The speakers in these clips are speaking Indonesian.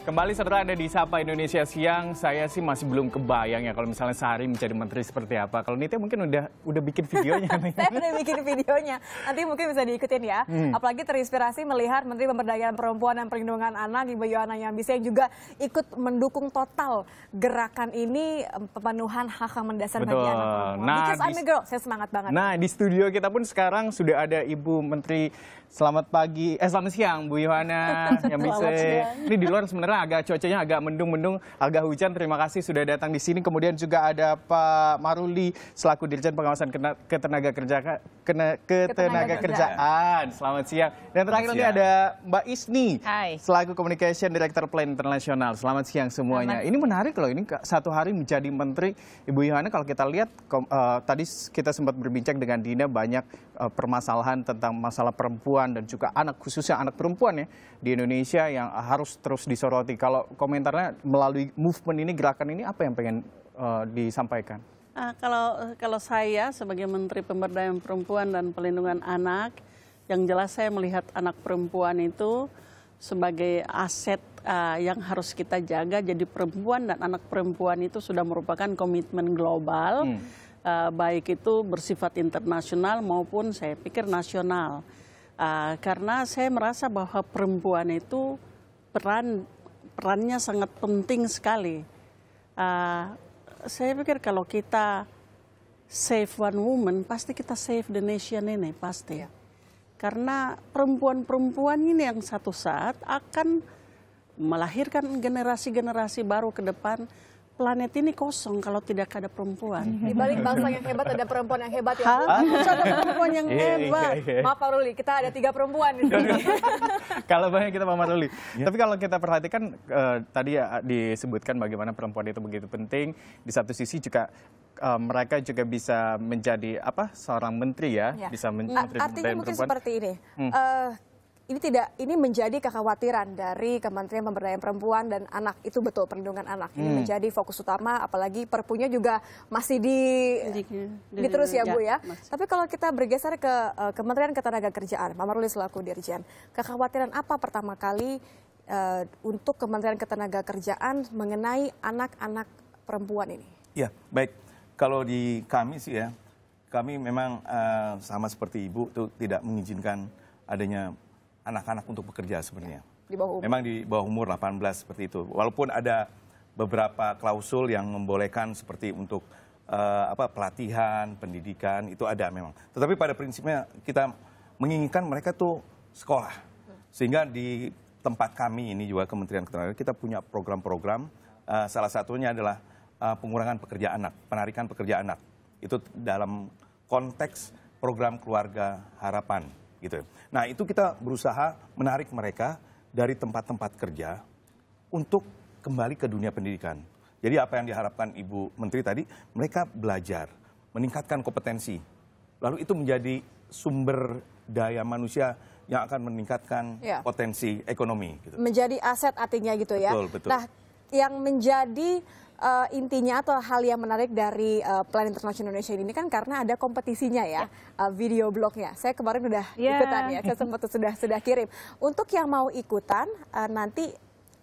Kembali setelah ada di Sapa Indonesia Siang, saya sih masih belum kebayang ya kalau misalnya sehari menjadi menteri seperti apa. Kalau Nita mungkin udah udah bikin videonya. saya udah bikin videonya, nanti mungkin bisa diikutin ya. Hmm. Apalagi terinspirasi melihat Menteri Pemberdayaan Perempuan dan Perlindungan Anak, Ibu Yohana bisa yang juga ikut mendukung total gerakan ini pemenuhan hak-hak mendasar Betul. bagi anak perempuan. Nah, girl, saya semangat banget. Nah, di studio kita pun sekarang sudah ada Ibu Menteri Selamat pagi, eh selamat siang Bu Yohana bisa. Ini di luar sebenarnya karena agak cuacanya agak mendung-mendung, agak hujan. Terima kasih sudah datang di sini. Kemudian juga ada Pak Maruli selaku Dirjen Pengawasan Ketenaga Kerja Kena, Ketenaga Kerjaan. Selamat siang. Dan terakhir ini ada Mbak Isni Hai. selaku Communication Director Plan Internasional. Selamat siang semuanya. Selamat. Ini menarik loh. Ini satu hari menjadi menteri Ibu Yohana kalau kita lihat uh, tadi kita sempat berbincang dengan Dina banyak uh, permasalahan tentang masalah perempuan dan juga anak khususnya anak perempuan ya di Indonesia yang harus terus disorot. Roti. Kalau komentarnya melalui movement ini, gerakan ini apa yang pengen uh, disampaikan? Uh, kalau kalau saya sebagai Menteri Pemberdayaan Perempuan dan Pelindungan Anak, yang jelas saya melihat anak perempuan itu sebagai aset uh, yang harus kita jaga. Jadi perempuan dan anak perempuan itu sudah merupakan komitmen global, hmm. uh, baik itu bersifat internasional maupun saya pikir nasional. Uh, karena saya merasa bahwa perempuan itu peran perannya sangat penting sekali. Uh, saya pikir kalau kita save one woman, pasti kita save the nation ini, pasti. Ya. Karena perempuan-perempuan ini yang satu saat akan melahirkan generasi-generasi baru ke depan planet ini kosong kalau tidak ada perempuan. Mhm. Di balik bangsa yang hebat ada perempuan yang hebat ya. ada perempuan yang iya, iya, hebat. Iya, Maaf Pak Ruli, kita ada tiga perempuan di sini. kalau banyak kita Pak Ruli. Ya. Tapi kalau kita perhatikan uh, tadi ya disebutkan bagaimana perempuan itu begitu penting. Di satu sisi juga Uh, mereka juga bisa menjadi apa seorang menteri ya, ya. bisa menjadi nah, menteri artinya mungkin perempuan. seperti ini hmm. uh, ini tidak ini menjadi kekhawatiran dari Kementerian Pemberdayaan Perempuan dan Anak itu betul perlindungan anak ini hmm. menjadi fokus utama apalagi perpunya juga masih di, di, ya, Bu ya, ya. Masih. Tapi kalau kita bergeser ke uh, Kementerian Ketenagakerjaan, Mama Ruli selaku Dirjen, kekhawatiran apa pertama kali uh, untuk Kementerian Ketenagakerjaan mengenai anak-anak perempuan ini? Ya, baik. Kalau di kami sih ya, kami memang uh, sama seperti Ibu tuh tidak mengizinkan adanya anak-anak untuk bekerja sebenarnya. Iya, di bawah umur. Memang di bawah umur 18 seperti itu. Walaupun ada beberapa klausul yang membolehkan seperti untuk uh, apa pelatihan, pendidikan itu ada memang. Tetapi pada prinsipnya kita menginginkan mereka tuh sekolah. Sehingga di tempat kami ini juga Kementerian Ketenagakerjaan kita punya program-program uh, salah satunya adalah uh, pengurangan pekerja anak, penarikan pekerja anak. Itu dalam konteks program keluarga harapan gitu. Nah itu kita berusaha menarik mereka dari tempat-tempat kerja untuk kembali ke dunia pendidikan. Jadi apa yang diharapkan Ibu Menteri tadi, mereka belajar, meningkatkan kompetensi. Lalu itu menjadi sumber daya manusia yang akan meningkatkan ya. potensi ekonomi. Gitu. Menjadi aset artinya gitu ya. betul. Nah yang menjadi uh, intinya atau hal yang menarik dari uh, Plan Internasional Indonesia ini kan karena ada kompetisinya ya, ya. Uh, video blognya. Saya kemarin sudah yeah. ikutan ya, saya sempat sudah sudah kirim. Untuk yang mau ikutan uh, nanti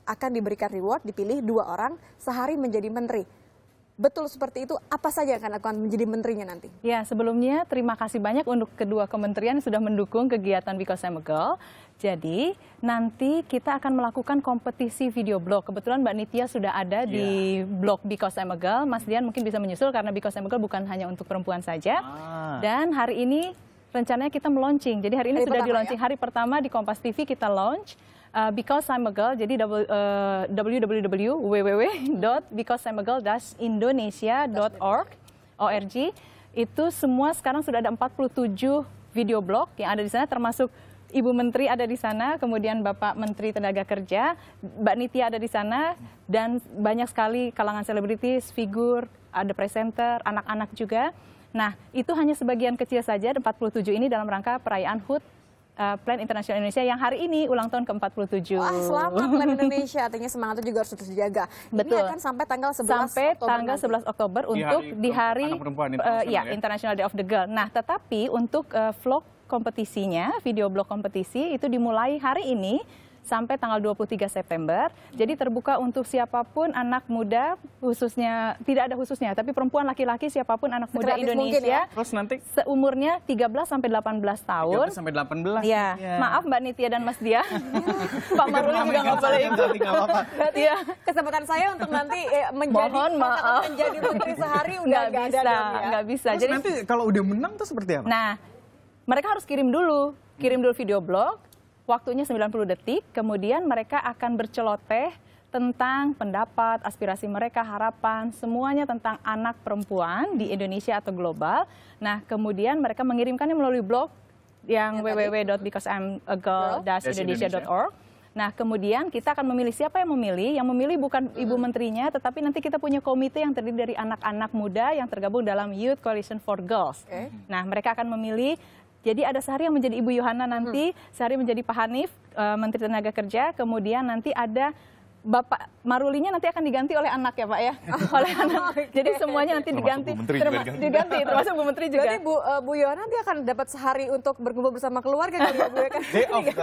akan diberikan reward dipilih dua orang sehari menjadi menteri betul seperti itu, apa saja yang akan lakukan menjadi menterinya nanti? Ya, sebelumnya terima kasih banyak untuk kedua kementerian sudah mendukung kegiatan Because I'm a Girl. Jadi nanti kita akan melakukan kompetisi video blog. Kebetulan Mbak Nitya sudah ada yeah. di iya. blog Because I'm a Girl. Mas Dian mungkin bisa menyusul karena Because I'm a Girl bukan hanya untuk perempuan saja. Ah. Dan hari ini rencananya kita meluncing. Jadi hari ini hari sudah di Ya? Hari pertama di Kompas TV kita launch uh, because I'm a girl jadi uh, www www.becauseimagirl-indonesia.org org itu semua sekarang sudah ada 47 video blog yang ada di sana termasuk Ibu Menteri ada di sana, kemudian Bapak Menteri Tenaga Kerja, Mbak Nitya ada di sana, dan banyak sekali kalangan selebritis, figur, ada presenter, anak-anak juga. Nah, itu hanya sebagian kecil saja, 47 ini dalam rangka perayaan HUT Eh, plan Internasional Indonesia yang hari ini ulang tahun ke-47. Wah, selamat Plan Indonesia. Artinya semangatnya juga harus terus dijaga. Betul. Ini akan sampai tanggal 11 sampai Oktober. Sampai tanggal nanti. 11 Oktober untuk di hari, di hari uh, ya, ya International Day of the Girl. Nah, tetapi untuk uh, vlog kompetisinya, video blog kompetisi itu dimulai hari ini sampai tanggal 23 September. Jadi terbuka untuk siapapun anak muda khususnya tidak ada khususnya tapi perempuan laki-laki siapapun anak muda Sekretis ya. Indonesia ya. terus nanti seumurnya 13 sampai 18 tahun. 13 sampai 18. Ya. ya. Maaf Mbak Nitya dan Mas Dia. Pak Maruli juga nggak boleh ikut. Berarti ya. kesempatan saya untuk nanti eh, menjadi Mohon maaf. menjadi putri sehari udah nggak bisa, ya. nggak ya. bisa. Terus Jadi nanti kalau udah menang tuh seperti apa? Nah, mereka harus kirim dulu, kirim dulu video blog, Waktunya 90 detik, kemudian mereka akan berceloteh tentang pendapat, aspirasi mereka, harapan, semuanya tentang anak perempuan di Indonesia atau global. Nah, kemudian mereka mengirimkannya melalui blog yang ya, www.becauseimagirl-indonesia.org. Nah, kemudian kita akan memilih siapa yang memilih. Yang memilih bukan hmm. ibu menterinya, tetapi nanti kita punya komite yang terdiri dari anak-anak muda yang tergabung dalam Youth Coalition for Girls. Okay. Nah, mereka akan memilih jadi ada sehari yang menjadi Ibu Yohana nanti, hmm. sehari menjadi Pak Hanif, e, Menteri Tenaga Kerja, kemudian nanti ada Bapak Marulinya nanti akan diganti oleh anak ya Pak ya, oleh anak. Oh, iya. Jadi semuanya nanti diganti, Bu Menteri juga diganti. diganti, termasuk Bu Menteri juga. Jadi Bu uh, Bu Yohana nanti akan dapat sehari untuk berkumpul bersama keluarga kan? Bu ya kan? Day off iya.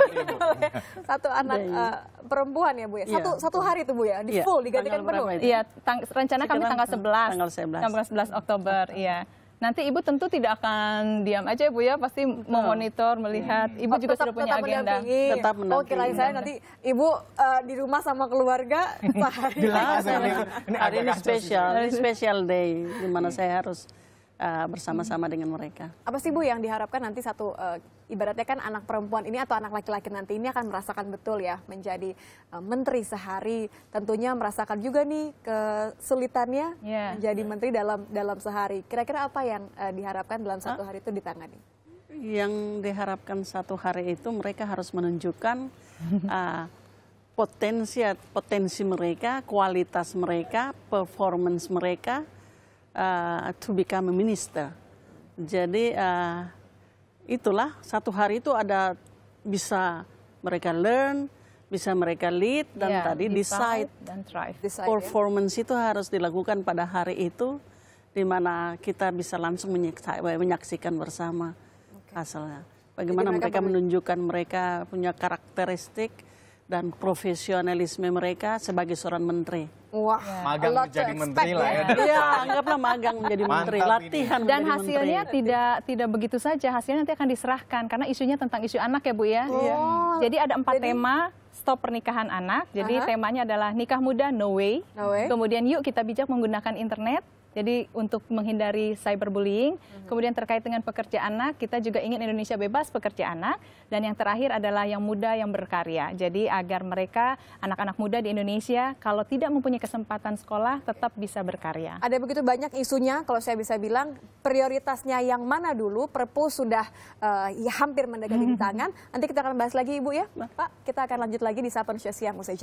ya, satu anak uh, perempuan ya Bu ya. Iya, satu yeah. satu hari itu Bu ya, di full yeah. digantikan penuh. Iya, rencana kami tanggal 11. Tanggal 11. Tanggal 11 Oktober, iya. Nanti Ibu tentu tidak akan diam aja ibu ya, pasti memonitor, melihat. Hmm. Ibu oh, juga tetap, sudah punya tetap agenda. Mendampingi. Tetap Oh, kira saya nanti Ibu uh, di rumah sama keluarga sehari. Jelas, ini, ini, hari ini spesial, ini spesial day di saya harus Eh, bersama-sama dengan mereka. Apa sih Bu yang diharapkan nanti satu uh, ibaratnya kan anak perempuan ini atau anak laki-laki nanti ini akan merasakan betul ya menjadi uh, menteri sehari, tentunya merasakan juga nih kesulitannya yeah. menjadi menteri dalam dalam sehari. Kira-kira apa yang uh, diharapkan dalam satu hari itu ditangani? Yang diharapkan satu hari itu mereka harus menunjukkan uh, potensi potensi mereka, kualitas mereka, performance mereka uh, to become a minister. Jadi uh, itulah satu hari itu ada bisa mereka learn, bisa mereka lead dan yeah, tadi decide, dan thrive. Decide, performance yeah. itu harus dilakukan pada hari itu di mana kita bisa langsung menyaksikan bersama okay. hasilnya. Bagaimana mereka, mereka menunjukkan mereka punya karakteristik dan profesionalisme mereka sebagai seorang menteri. Wah, ya. magang menjadi menteri lah ya. ya. Iya, anggaplah magang menjadi menteri, latihan Dan hasilnya tidak tidak begitu saja, hasilnya nanti akan diserahkan karena isunya tentang isu anak ya Bu ya. Iya. Iya. Jadi ada empat tema stop pernikahan anak. Jadi temanya adalah nikah muda no way. no way. Kemudian yuk kita bijak menggunakan internet. Jadi untuk menghindari cyberbullying, mhm. kemudian terkait dengan pekerja anak, kita juga ingin Indonesia bebas pekerja anak dan yang terakhir adalah yang muda yang berkarya. Jadi agar mereka anak-anak muda di Indonesia kalau tidak mempunyai kesempatan sekolah tetap bisa berkarya. Ada begitu banyak isunya kalau saya bisa bilang prioritasnya yang mana dulu Perpu sudah uh, ya hampir mendekati di mhm. tangan. Nanti kita akan bahas lagi Ibu ya. Pak, kita akan lanjut lagi di Sapa Siang usai jeda.